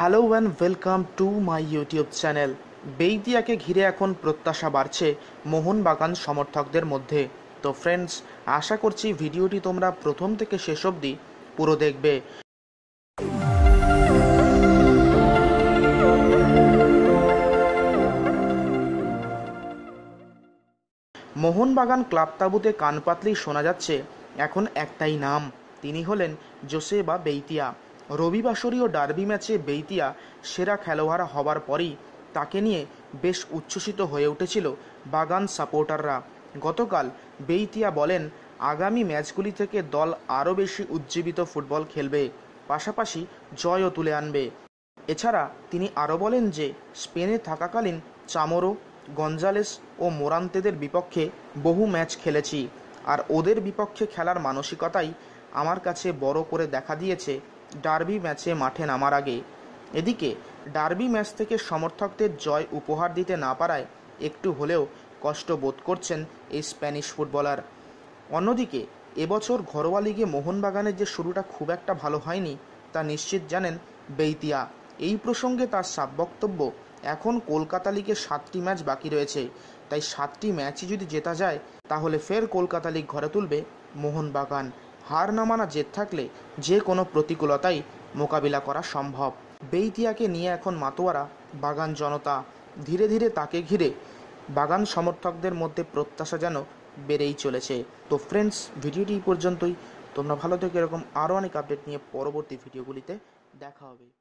hello and welcome to my YouTube channel বেইদিয়াকে ঘিরে এখন প্রত্যাশা বাড়ছে মোহনবাগান সমর্থকদের মধ্যে তো ফ্রেন্ডস আশা করছি ভিডিওটি তোমরা প্রথম থেকে শেষ অবধি পুরো দেখবে মোহনবাগান ক্লাব তাঁবুতে কান পাতলেই শোনা যাচ্ছে এখন একটাই নাম তিনি হলেন জোসে বা বেইতিয়া রবিবাসরীয় ডার্বি ম্যাচে বেইতিয়া সেরা খেলোয়াড় হবার পরেই তাকে নিয়ে বেশ উচ্ছ্বসিত হয়ে উঠেছিল বাগান সাপোর্টাররা গতকাল বেইতিয়া বলেন আগামী ম্যাচগুলি থেকে দল আরও বেশি উজ্জীবিত ফুটবল খেলবে পাশাপাশি জয়ও তুলে আনবে এছাড়া তিনি আরও বলেন যে স্পেনে থাকাকালীন চামরো গঞ্জালেস ও মোরান্তেদের বিপক্ষে বহু ম্যাচ খেলেছি আর ওদের বিপক্ষে খেলার মানসিকতাই আমার কাছে বড় করে দেখা দিয়েছে ডার্বি ম্যাচে মাঠে নামার আগে এদিকে ডার্বি ম্যাচ থেকে সমর্থকদের জয় উপহার দিতে না পারায় একটু হলেও কষ্ট বোধ করছেন এই স্প্যানিশ ফুটবলার অন্যদিকে এবছর ঘরোয়া লিগে মোহনবাগানের যে শুরুটা খুব একটা ভালো হয়নি তা নিশ্চিত জানেন বেইতিয়া এই প্রসঙ্গে তার সাব বক্তব্য এখন কলকাতা লিগে সাতটি ম্যাচ বাকি রয়েছে তাই সাতটি ম্যাচই যদি জেতা যায় তাহলে ফের কলকাতা লিগ ঘরে তুলবে মোহনবাগান হার না মানা জেদ থাকলে যে কোনো প্রতিকূলতাই মোকাবিলা করা সম্ভব বেইতিয়াকে নিয়ে এখন মাতোয়ারা বাগান জনতা ধীরে ধীরে তাকে ঘিরে বাগান সমর্থকদের মধ্যে প্রত্যাশা যেন বেড়েই চলেছে তো ফ্রেন্ডস ভিডিওটি পর্যন্তই তোমরা ভালো থেকে এরকম আরও অনেক আপডেট নিয়ে পরবর্তী ভিডিওগুলিতে দেখা হবে